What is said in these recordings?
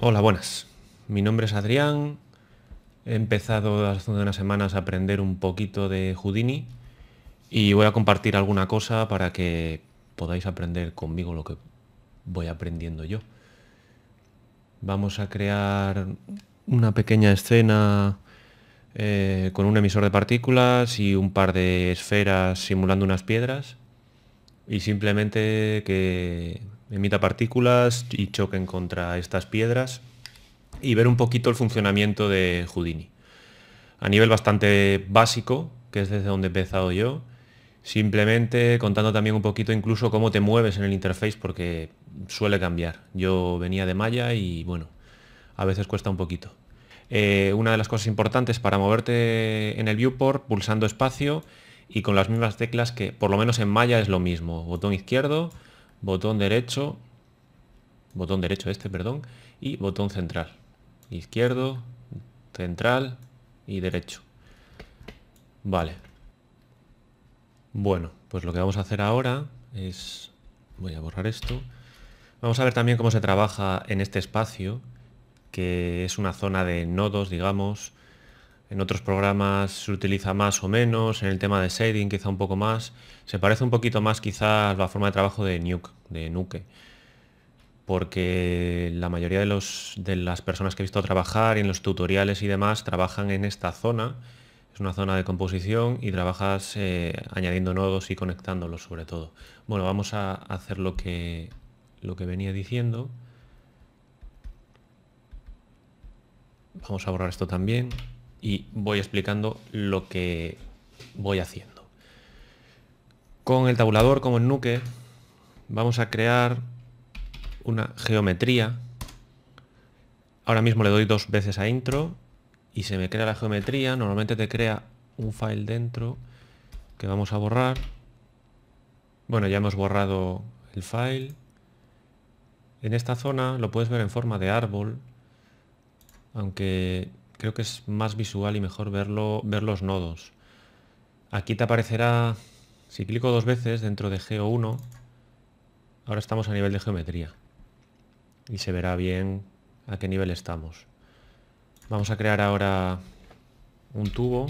Hola, buenas. Mi nombre es Adrián. He empezado hace unas semanas a aprender un poquito de Houdini y voy a compartir alguna cosa para que podáis aprender conmigo lo que voy aprendiendo yo. Vamos a crear una pequeña escena eh, con un emisor de partículas y un par de esferas simulando unas piedras y simplemente que emita partículas y choquen contra estas piedras y ver un poquito el funcionamiento de Houdini. A nivel bastante básico, que es desde donde he empezado yo, simplemente contando también un poquito incluso cómo te mueves en el interface porque suele cambiar. Yo venía de Maya y bueno, a veces cuesta un poquito. Eh, una de las cosas importantes para moverte en el viewport pulsando espacio y con las mismas teclas que por lo menos en Maya es lo mismo. Botón izquierdo, botón derecho, botón derecho este, perdón, y botón central. Izquierdo, central y derecho. Vale. Bueno, pues lo que vamos a hacer ahora es... Voy a borrar esto. Vamos a ver también cómo se trabaja en este espacio, que es una zona de nodos, digamos, en otros programas se utiliza más o menos, en el tema de shading quizá un poco más. Se parece un poquito más quizás la forma de trabajo de Nuke, de Nuke. Porque la mayoría de, las personas que he visto trabajar y en los tutoriales y demás trabajan en esta zona. Es una zona de composición y trabajas eh, añadiendo nodos y conectándolos sobre todo. Bueno, vamos a hacer lo que, lo que venía diciendo. Vamos a borrar esto también y voy explicando lo que voy haciendo. Con el tabulador como en Nuke vamos a crear una geometría. Ahora mismo le doy dos veces a intro y se me crea la geometría. Normalmente te crea un file dentro que vamos a borrar. Bueno, ya hemos borrado el file. En esta zona lo puedes ver en forma de árbol, aunque creo que es más visual y mejor verlo, ver los nodos. Aquí te aparecerá, si clico dos veces dentro de Geo1, ahora estamos a nivel de geometría. Y se verá bien a qué nivel estamos. Vamos a crear ahora un tubo,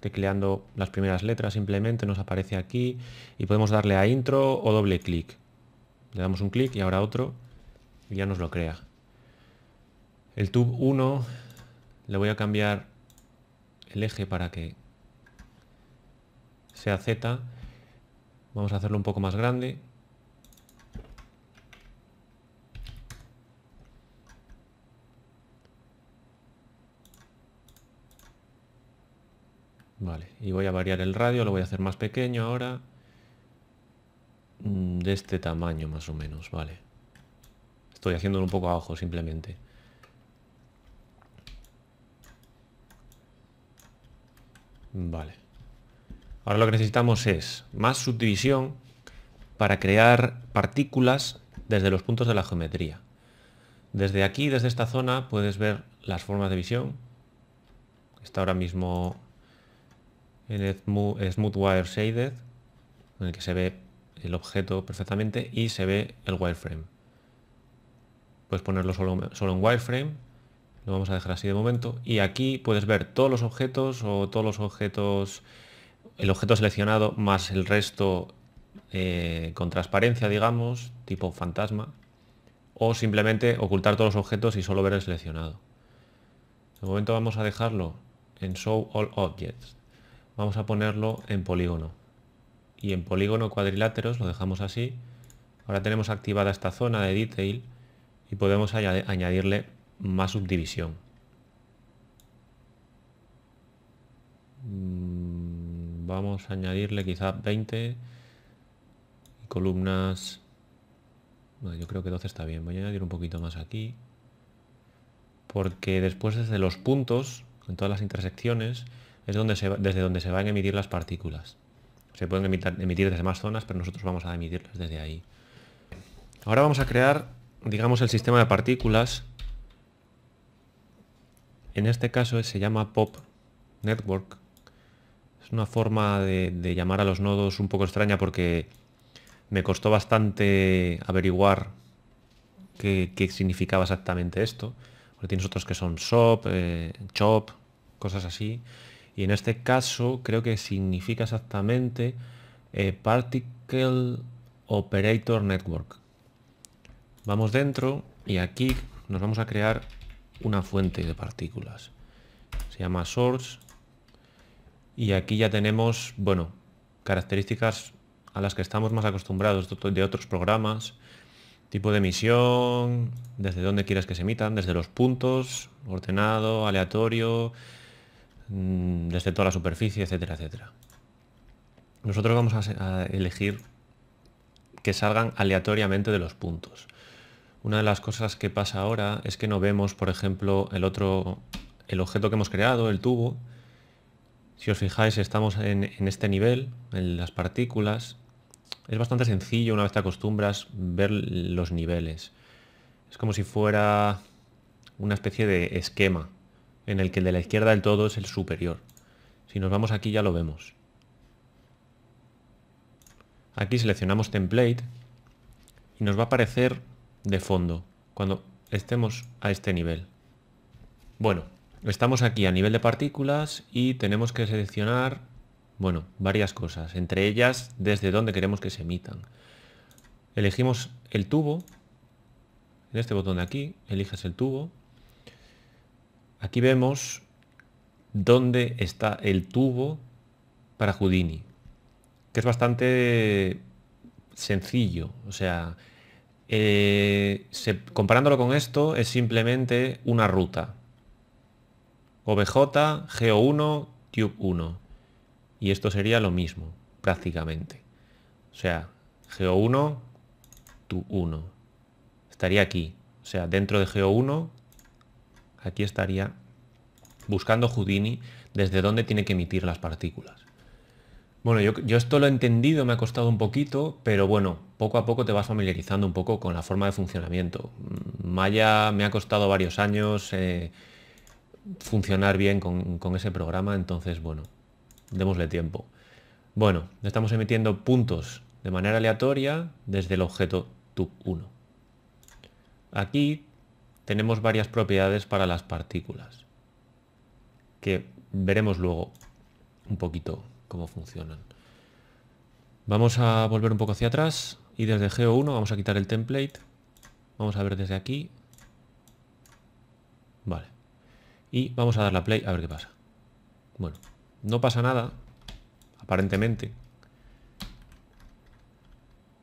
tecleando las primeras letras simplemente, nos aparece aquí y podemos darle a intro o doble clic. Le damos un clic y ahora otro y ya nos lo crea. El tubo 1 le voy a cambiar el eje para que sea Z. Vamos a hacerlo un poco más grande. Vale, y voy a variar el radio, lo voy a hacer más pequeño ahora. Mm, de este tamaño más o menos, vale. Estoy haciéndolo un poco abajo simplemente. Vale. Ahora lo que necesitamos es más subdivisión para crear partículas desde los puntos de la geometría. Desde aquí, desde esta zona, puedes ver las formas de visión. Está ahora mismo en Smooth Wire Shaded, en el que se ve el objeto perfectamente y se ve el wireframe. Puedes ponerlo solo en wireframe lo vamos a dejar así de momento, y aquí puedes ver todos los objetos o todos los objetos, el objeto seleccionado más el resto eh, con transparencia, digamos, tipo fantasma, o simplemente ocultar todos los objetos y solo ver el seleccionado. De momento vamos a dejarlo en Show All Objects. Vamos a ponerlo en polígono. Y en polígono cuadriláteros lo dejamos así. Ahora tenemos activada esta zona de detail y podemos añadirle más subdivisión. Mm, vamos a añadirle quizá 20 columnas. yo creo que 12 está bien. Voy a añadir un poquito más aquí. Porque después desde los puntos, en todas las intersecciones, es donde se, desde donde se van a emitir las partículas. Se pueden emitir, emitir desde más zonas, pero nosotros vamos a emitirlas desde ahí. Ahora vamos a crear, digamos, el sistema de partículas en este caso se llama pop network. Es una forma de, llamar a los nodos un poco extraña porque me costó bastante averiguar qué, significaba exactamente esto. Porque tienes otros que son SOP, eh, CHOP, cosas así. Y en este caso creo que significa exactamente eh, Particle Operator Network. Vamos dentro y aquí nos vamos a crear una fuente de partículas. Se llama source. Y aquí ya tenemos, bueno, características a las que estamos más acostumbrados de otros programas. Tipo de emisión, desde dónde quieres que se emitan, desde los puntos, ordenado, aleatorio, mm, desde toda la superficie, etcétera, etcétera. Nosotros vamos a, elegir que salgan aleatoriamente de los puntos. Una de las cosas que pasa ahora es que no vemos, por ejemplo, el otro, el objeto que hemos creado, el tubo. Si os fijáis, estamos en, en este nivel, en las partículas. Es bastante sencillo, una vez te acostumbras, ver los niveles. Es como si fuera una especie de esquema, en el que el de la izquierda del todo es el superior. Si nos vamos aquí ya lo vemos. Aquí seleccionamos template y nos va a aparecer de fondo cuando estemos a este nivel. Bueno, estamos aquí a nivel de partículas y tenemos que seleccionar, bueno, varias cosas, entre ellas desde dónde queremos que se emitan. Elegimos el tubo, en este botón de aquí, eliges el tubo. Aquí vemos dónde está el tubo para Houdini, que es bastante sencillo, o sea, eh, comparándolo con esto, es simplemente una ruta. OBJ, g 1 Tube 1. Y esto sería lo mismo, prácticamente. O sea, g 1 Tube 1. Estaría aquí. O sea, dentro de g 1 aquí estaría buscando Houdini desde dónde tiene que emitir las partículas. Bueno, yo, esto lo he entendido, me ha costado un poquito, pero bueno, poco a poco te vas familiarizando un poco con la forma de funcionamiento. Maya me ha costado varios años eh, funcionar bien con, ese programa, entonces bueno, démosle tiempo. Bueno, estamos emitiendo puntos de manera aleatoria desde el objeto tub1. Aquí tenemos varias propiedades para las partículas, que veremos luego un poquito cómo funcionan. Vamos a volver un poco hacia atrás y desde Geo1 vamos a quitar el template. Vamos a ver desde aquí. Vale. Y vamos a dar la play a ver qué pasa. Bueno, no pasa nada, aparentemente.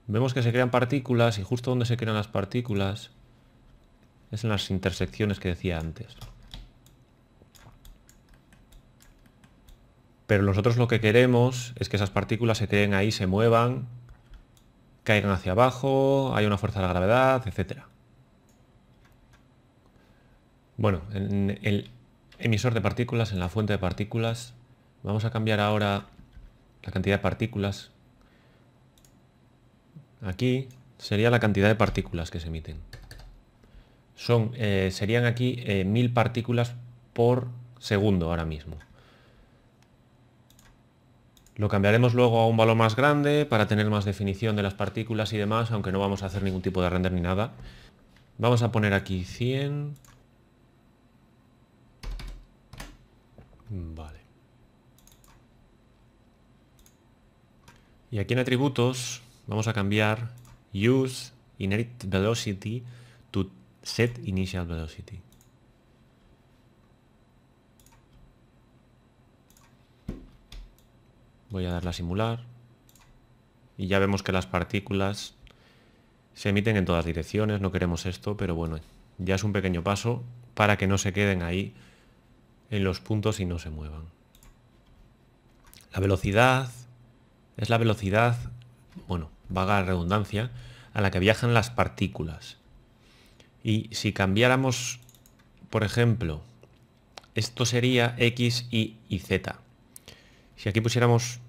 Vemos que se crean partículas y justo donde se crean las partículas es en las intersecciones que decía antes. Pero nosotros lo que queremos es que esas partículas se queden ahí, se muevan, caigan hacia abajo, hay una fuerza de la gravedad, etc. Bueno, en el emisor de partículas, en la fuente de partículas, vamos a cambiar ahora la cantidad de partículas. Aquí sería la cantidad de partículas que se emiten. Son, eh, serían aquí eh, mil partículas por segundo ahora mismo. Lo cambiaremos luego a un valor más grande para tener más definición de las partículas y demás, aunque no vamos a hacer ningún tipo de render ni nada. Vamos a poner aquí 100. Vale. Y aquí en atributos vamos a cambiar use inherit velocity to set initial velocity. Voy a darla a simular. Y ya vemos que las partículas se emiten en todas direcciones, no queremos esto, pero bueno, ya es un pequeño paso para que no se queden ahí en los puntos y no se muevan. La velocidad es la velocidad, bueno, vaga redundancia, a la que viajan las partículas. Y si cambiáramos, por ejemplo, esto sería X, Y y Z. Si aquí pusiéramos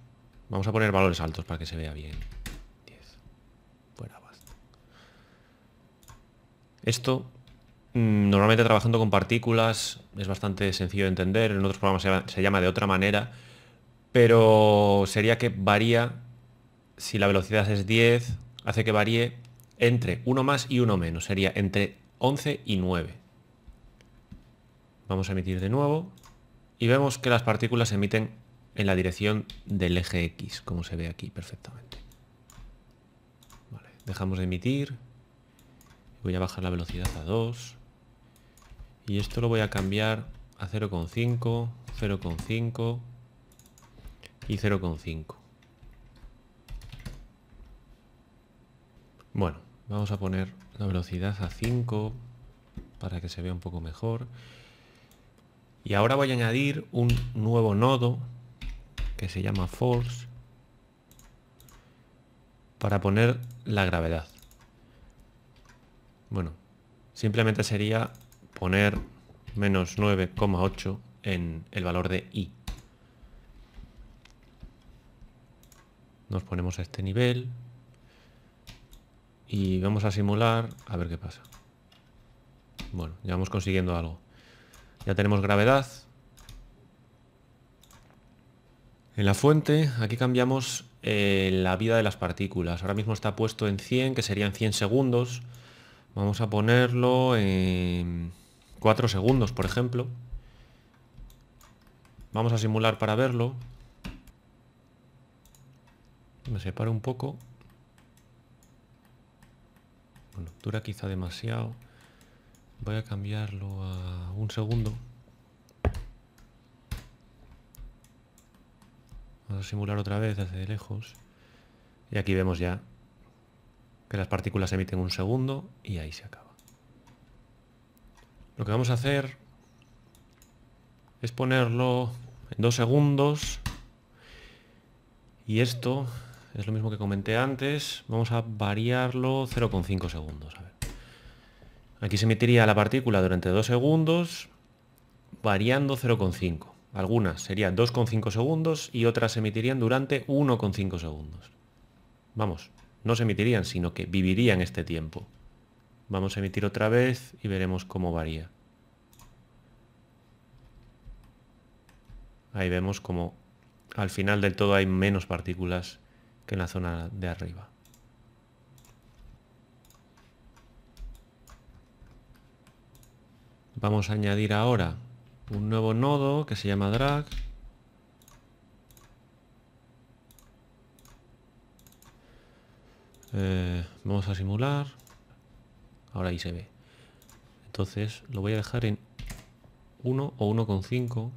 Vamos a poner valores altos para que se vea bien. 10. Fuera, Esto, mm, normalmente trabajando con partículas, es bastante sencillo de entender. En otros programas se, llama de otra manera. Pero sería que varía, si la velocidad es 10, hace que varíe entre 1 más y 1 menos. Sería entre 11 y 9. Vamos a emitir de nuevo. Y vemos que las partículas emiten en la dirección del eje X, como se ve aquí perfectamente. dejamos de emitir. Voy a bajar la velocidad a 2. Y esto lo voy a cambiar a 0,5, 0,5 y 0,5. Bueno, vamos a poner la velocidad a 5 para que se vea un poco mejor. Y ahora voy a añadir un nuevo nodo que se llama Force para poner la gravedad. Bueno, simplemente sería poner menos 9,8 en el valor de i. Nos ponemos a este nivel y vamos a simular a ver qué pasa. Bueno, ya vamos consiguiendo algo. Ya tenemos gravedad, en la fuente, aquí cambiamos eh, la vida de las partículas. Ahora mismo está puesto en 100, que serían 100 segundos. Vamos a ponerlo en 4 segundos, por ejemplo. Vamos a simular para verlo. Me separo un poco. Bueno, dura quizá demasiado. Voy a cambiarlo a un segundo. simular otra vez desde lejos. Y aquí vemos ya que las partículas emiten un segundo y ahí se acaba. Lo que vamos a hacer es ponerlo en dos segundos. Y esto es lo mismo que comenté antes. Vamos a variarlo 0,5 segundos. Aquí se emitiría la partícula durante dos segundos variando 0,5. Algunas serían 2,5 segundos y otras se emitirían durante 1,5 segundos. Vamos, no se emitirían, sino que vivirían este tiempo. Vamos a emitir otra vez y veremos cómo varía. Ahí vemos como al final del todo hay menos partículas que en la zona de arriba. Vamos a añadir ahora un nuevo nodo que se llama drag. Eh, vamos a simular. Ahora ahí se ve. Entonces lo voy a dejar en 1 o 1,5.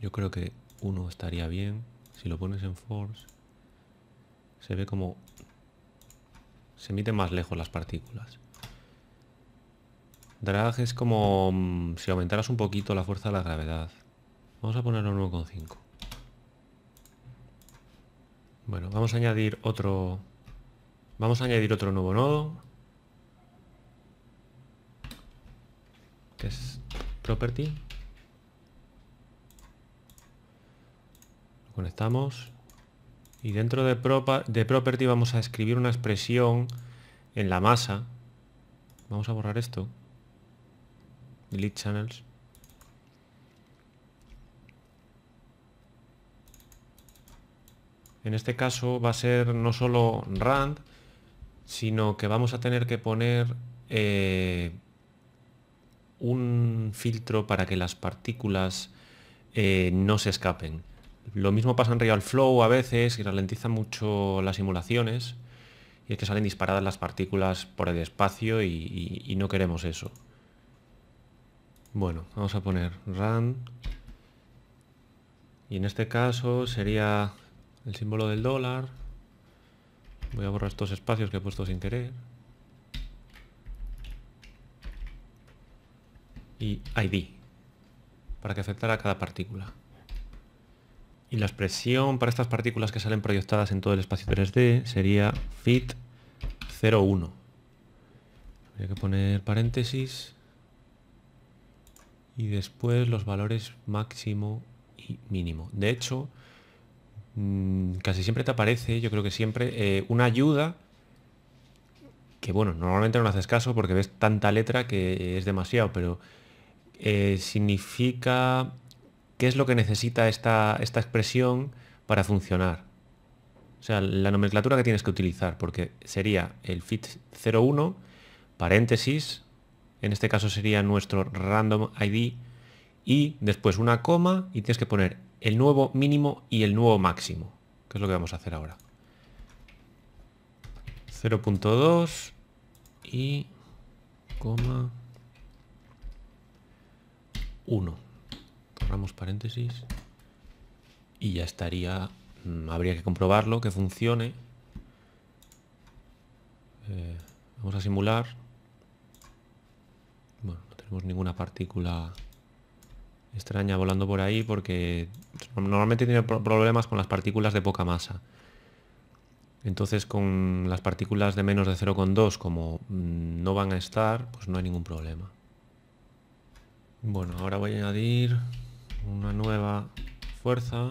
Yo creo que 1 estaría bien. Si lo pones en force, se ve como se emiten más lejos las partículas. Drag es como mm, si aumentaras un poquito la fuerza de la gravedad. Vamos a ponerlo 1,5. Bueno, vamos a añadir otro... Vamos a añadir otro nuevo nodo. es property. Lo conectamos. Y dentro de, de property vamos a escribir una expresión en la masa. Vamos a borrar esto. Delete channels. En este caso va a ser no solo RAND, sino que vamos a tener que poner eh, un filtro para que las partículas eh, no se escapen. Lo mismo pasa en Real Flow a veces y ralentiza mucho las simulaciones y es que salen disparadas las partículas por el espacio y no queremos eso. Bueno, vamos a poner run. Y en este caso sería el símbolo del dólar. Voy a borrar estos espacios que he puesto sin querer. Y ID, para que afectara cada partícula. Y la expresión para estas partículas que salen proyectadas en todo el espacio 3D sería fit 01. Habría que poner paréntesis y después los valores máximo y mínimo. De hecho, mm, casi siempre te aparece, yo creo que siempre, eh, una ayuda que, bueno, normalmente no haces caso porque ves tanta letra que es demasiado, pero eh, significa qué es lo que necesita esta, esta expresión para funcionar. O sea, la nomenclatura que tienes que utilizar, porque sería el fit 01, paréntesis, en este caso sería nuestro random ID, y después una coma y tienes que poner el nuevo mínimo y el nuevo máximo, que es lo que vamos a hacer ahora. 0.2 y coma 1. Cerramos paréntesis y ya estaría, mm, habría que comprobarlo, que funcione. Eh, vamos a simular tenemos ninguna partícula extraña volando por ahí porque normalmente tiene problemas con las partículas de poca masa. Entonces con las partículas de menos de 0,2 como mm, no van a estar, pues no hay ningún problema. Bueno, ahora voy a añadir una nueva fuerza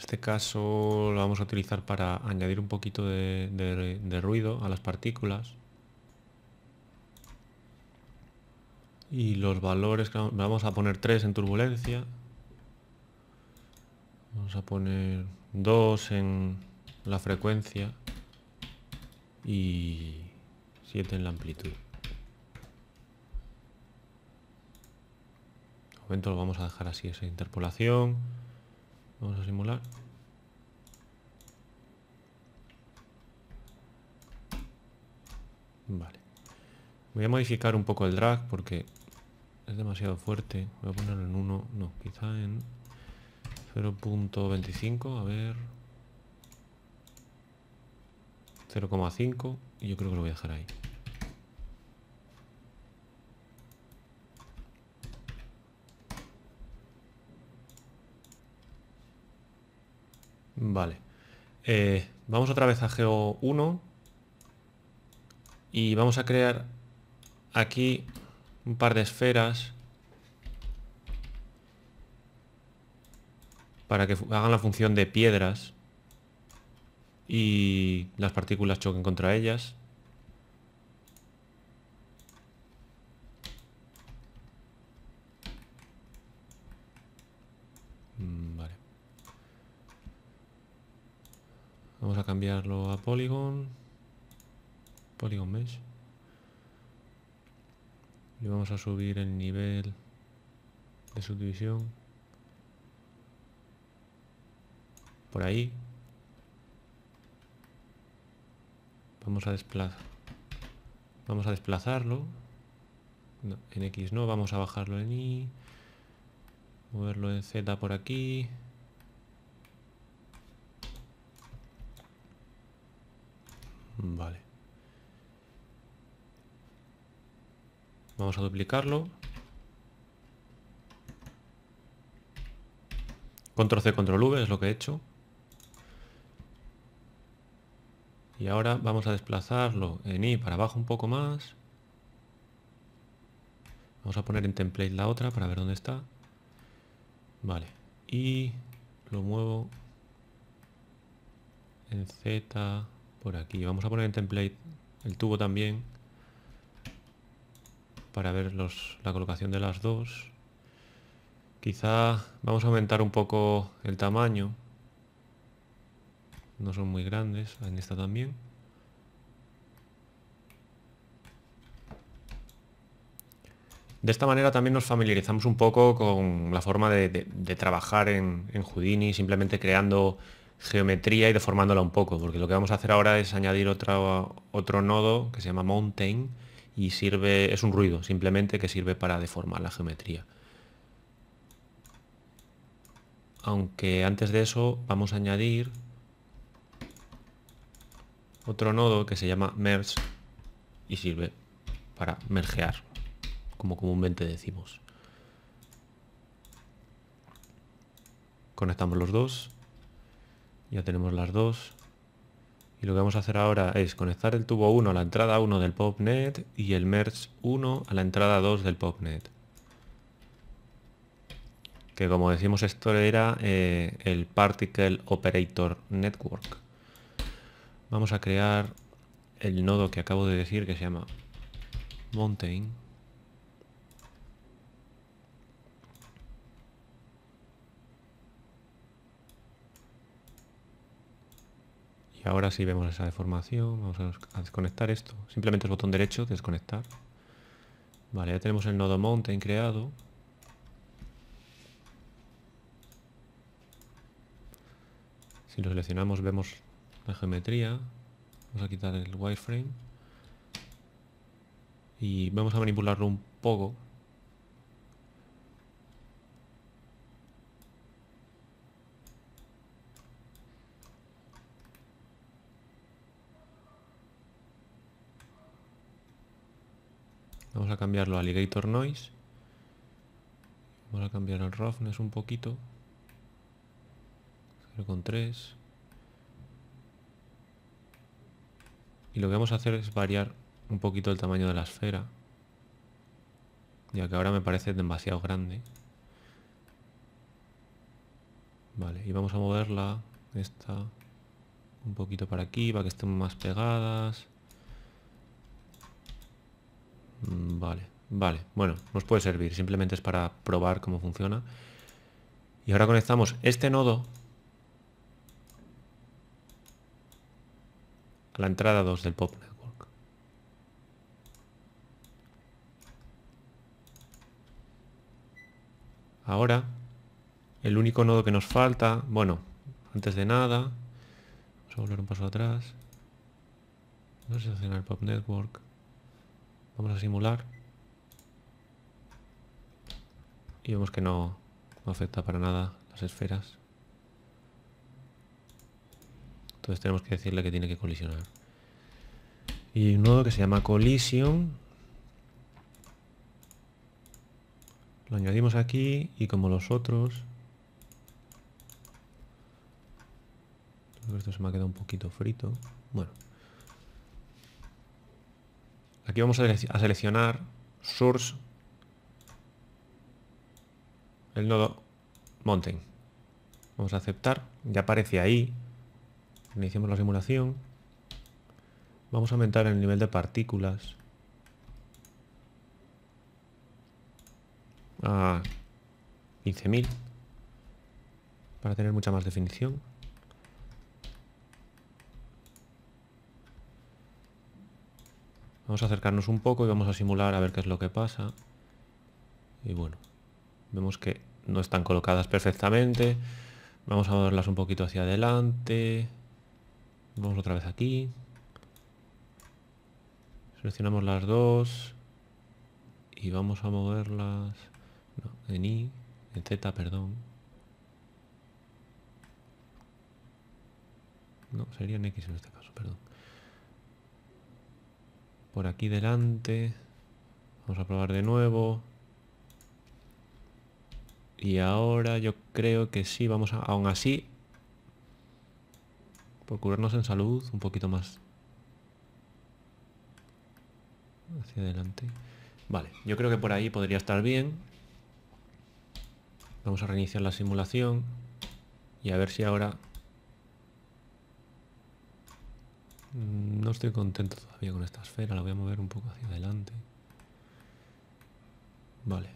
este caso lo vamos a utilizar para añadir un poquito de, ruido a las partículas. Y los valores, que vamos a poner 3 en turbulencia. Vamos a poner 2 en la frecuencia y 7 en la amplitud. De momento lo vamos a dejar así, esa interpolación. Vamos a simular. Vale. Voy a modificar un poco el drag porque es demasiado fuerte. Voy a ponerlo en 1, no, quizá en 0.25, a ver. 0,5 y yo creo que lo voy a dejar ahí. Vale. Eh, vamos otra vez a Geo 1 y vamos a crear aquí un par de esferas para que hagan la función de piedras y las partículas choquen contra ellas. Vamos a cambiarlo a Polygon. Polygon Mesh. Y vamos a subir el nivel de subdivisión. Por ahí. Vamos a desplazar. Vamos a desplazarlo. en X no, vamos a bajarlo en Y. Moverlo en Z por aquí. Mm, vale. Vamos a duplicarlo. Control C, Control V es lo que he hecho. Y ahora vamos a desplazarlo en y para abajo un poco más. Vamos a poner en template la otra para ver dónde está. Vale. Y lo muevo en Z por aquí. Vamos a poner el template el tubo también para ver la colocación de las dos. Quizá vamos a aumentar un poco el tamaño. No son muy grandes, en esta también. De esta manera también nos familiarizamos un poco con la forma de, trabajar en, en Houdini, simplemente creando geometría y deformándola un poco, porque lo que vamos a hacer ahora es añadir otro, otro nodo que se llama mountain y sirve, es un ruido simplemente que sirve para deformar la geometría. Aunque antes de eso vamos a añadir otro nodo que se llama merge y sirve para mergear, como comúnmente decimos. Conectamos los dos. Ya tenemos las dos. Y lo que vamos a hacer ahora es conectar el tubo 1 a la entrada 1 del PopNet y el merge 1 a la entrada 2 del PopNet. Que como decimos esto era eh, el Particle Operator Network. Vamos a crear el nodo que acabo de decir que se llama Mountain. Y ahora si vemos esa deformación, vamos a desconectar esto. Simplemente el botón derecho, desconectar. Vale, ya tenemos el nodo mountain creado. Si lo seleccionamos vemos la geometría. Vamos a quitar el wireframe. Y vamos a manipularlo un poco Vamos a cambiarlo a Alligator Noise. Vamos a cambiar el roughness un poquito. 3 Y lo que vamos a hacer es variar un poquito el tamaño de la esfera. Ya que ahora me parece demasiado grande. Vale, y vamos a moverla, esta, un poquito para aquí, para que estén más pegadas. Mm, vale, vale. Bueno, nos puede servir. Simplemente es para probar cómo funciona. Y ahora conectamos este nodo a la entrada 2 del POP Network. Ahora, el único nodo que nos falta, bueno, antes de nada, vamos a volver un paso atrás. No a seleccionar el POP Network. Vamos a simular. Y vemos que no, afecta para nada las esferas. Entonces tenemos que decirle que tiene que colisionar. Y un nodo que se llama collision. Lo añadimos aquí y como los otros... Esto se me ha quedado un poquito frito. Bueno, Aquí vamos a seleccionar source, el nodo mountain. Vamos a aceptar, ya aparece ahí. Iniciamos la simulación. Vamos a aumentar el nivel de partículas. A 15.000 para tener mucha más definición. Vamos a acercarnos un poco y vamos a simular a ver qué es lo que pasa. Y bueno, vemos que no están colocadas perfectamente. Vamos a moverlas un poquito hacia adelante. Vamos otra vez aquí. Seleccionamos las dos. Y vamos a moverlas en Y, en Z, perdón. No, sería en X en este caso, perdón por aquí delante. Vamos a probar de nuevo. Y ahora yo creo que sí, vamos a... Aún así, por en salud, un poquito más. Hacia adelante. Vale, yo creo que por ahí podría estar bien. Vamos a reiniciar la simulación. Y a ver si ahora Mm, no estoy contento todavía con esta esfera, la voy a mover un poco hacia adelante. Vale.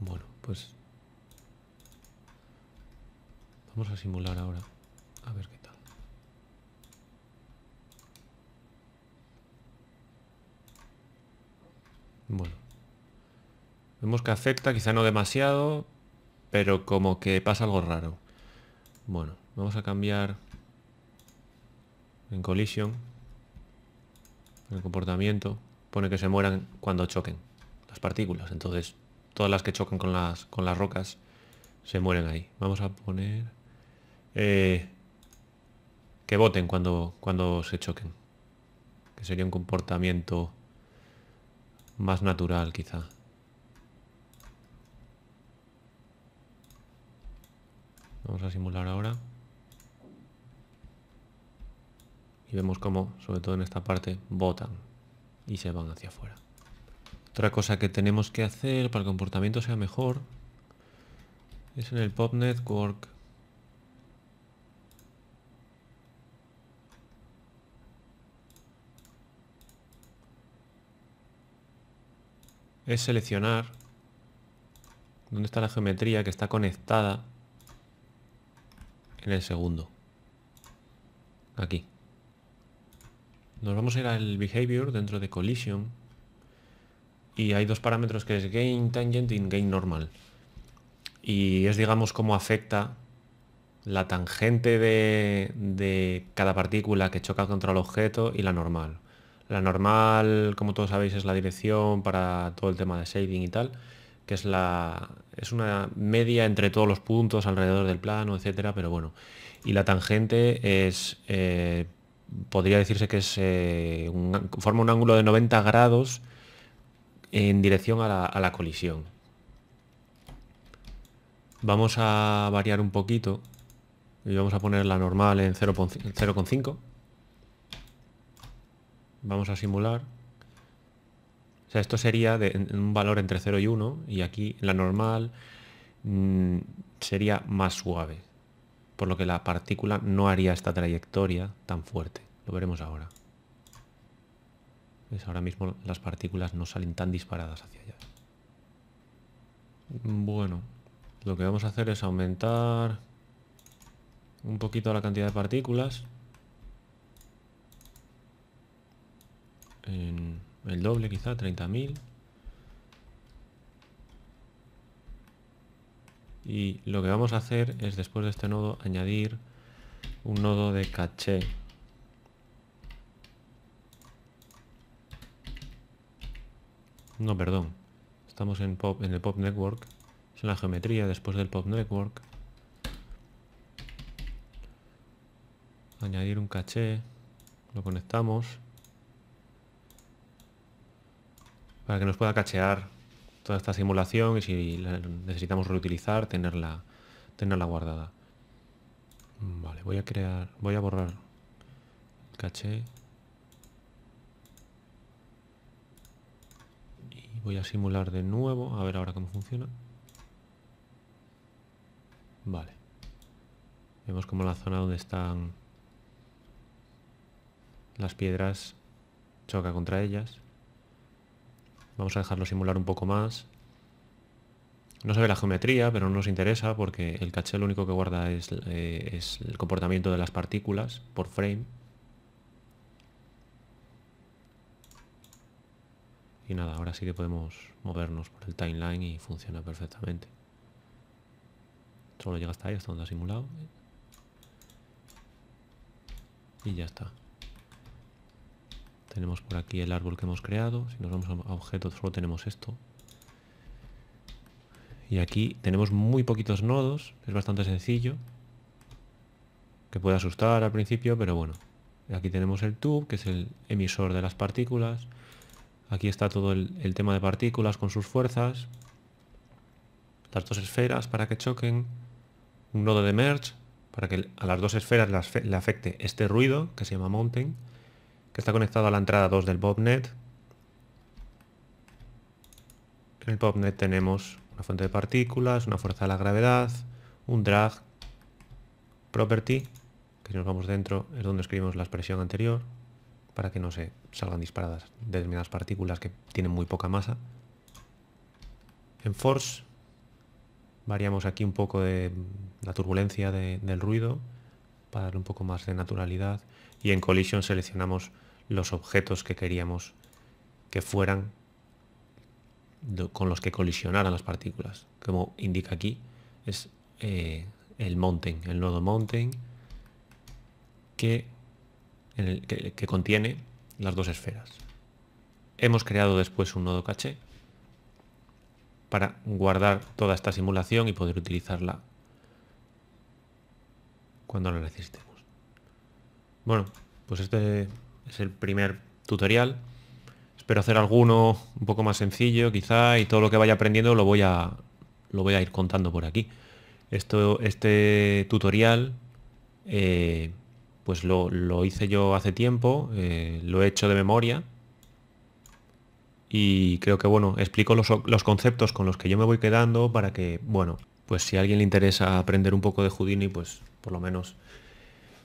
Bueno, pues... Vamos a simular ahora. A ver qué tal. Bueno. Vemos que afecta, quizá no demasiado, pero como que pasa algo raro. Bueno, vamos a cambiar en collision el comportamiento. Pone que se mueran cuando choquen las partículas. Entonces, todas las que chocan con las, con las rocas se mueren ahí. Vamos a poner eh, que voten cuando, cuando se choquen. Que sería un comportamiento más natural quizá. Vamos a simular ahora. Y vemos cómo, sobre todo en esta parte, botan y se van hacia afuera. Otra cosa que tenemos que hacer para que el comportamiento sea mejor es en el Pop Network es seleccionar dónde está la geometría que está conectada en el segundo. Aquí. Nos vamos a ir al behavior dentro de collision. Y hay dos parámetros que es gain tangent y gain normal. Y es digamos cómo afecta la tangente de, de, cada partícula que choca contra el objeto y la normal. La normal, como todos sabéis, es la dirección para todo el tema de shading y tal, que es la, es una media entre todos los puntos alrededor del plano, etcétera, pero bueno. Y la tangente es, eh, podría decirse que es, eh, forma un ángulo de 90 grados en dirección a la, a la colisión. Vamos a variar un poquito y vamos a poner la normal en 0,5. Vamos a simular. O sea, esto sería de, un valor entre 0 y 1 y aquí la normal mm, sería más suave, por lo que la partícula no haría esta trayectoria tan fuerte. Lo veremos ahora. Es Ahora mismo las partículas no salen tan disparadas hacia allá. Bueno, lo que vamos a hacer es aumentar un poquito la cantidad de partículas. El doble quizá, 30.000. Y lo que vamos a hacer es después de este nodo añadir un nodo de caché. No, perdón. Estamos en, pop, en el pop network. Es en la geometría después del pop network. Añadir un caché. Lo conectamos. para que nos pueda cachear toda esta simulación y si necesitamos reutilizar, tenerla, tenerla guardada. Vale, voy a crear, voy a borrar caché y voy a simular de nuevo, a ver ahora cómo funciona. Vale. Vemos como la zona donde están las piedras choca contra ellas. Vamos a dejarlo simular un poco más. No se ve la geometría, pero no nos interesa porque el caché lo único que guarda es, eh, es el comportamiento de las partículas por frame. Y nada, ahora sí que podemos movernos por el timeline y funciona perfectamente. Solo llega hasta ahí, hasta donde ha simulado. Y ya está. Tenemos por aquí el árbol que hemos creado. Si nos vamos a objetos solo tenemos esto. Y aquí tenemos muy poquitos nodos. Es bastante sencillo. Que puede asustar al principio, pero bueno. Aquí tenemos el tube, que es el emisor de las partículas. Aquí está todo el, tema de partículas con sus fuerzas. Las dos esferas para que choquen. Un nodo de merge para que a las dos esferas le afecte este ruido que se llama mountain está conectado a la entrada 2 del bobnet. En el bobnet tenemos una fuente de partículas, una fuerza de la gravedad, un drag property, que si nos vamos dentro es donde escribimos la expresión anterior, para que no se salgan disparadas determinadas partículas que tienen muy poca masa. En force variamos aquí un poco de la turbulencia del ruido, para darle un poco más de naturalidad, y en collision seleccionamos los objetos que queríamos que fueran con los que colisionaran las partículas. Como indica aquí, es eh, el mountain, el nodo mountain, que, que contiene las dos esferas. Hemos creado después un nodo caché para guardar toda esta simulación y poder utilizarla cuando la necesitemos. Bueno, pues este es el primer tutorial. Espero hacer alguno un poco más sencillo quizá y todo lo que vaya aprendiendo lo voy a, lo voy a ir contando por aquí. Esto, este tutorial eh, pues lo, hice yo hace tiempo, eh, lo he hecho de memoria y creo que bueno, explico los, los, conceptos con los que yo me voy quedando para que, bueno, pues si a alguien le interesa aprender un poco de Houdini, pues por lo menos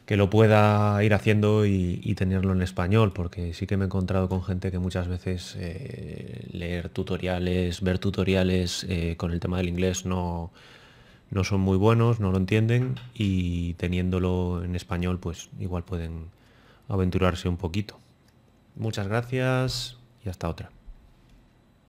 que lo pueda ir haciendo y, tenerlo en español, porque sí que me he encontrado con gente que muchas veces eh, leer tutoriales, ver tutoriales eh, con el tema del inglés no, no son muy buenos, no lo entienden y teniéndolo en español pues igual pueden aventurarse un poquito. Muchas gracias y hasta otra.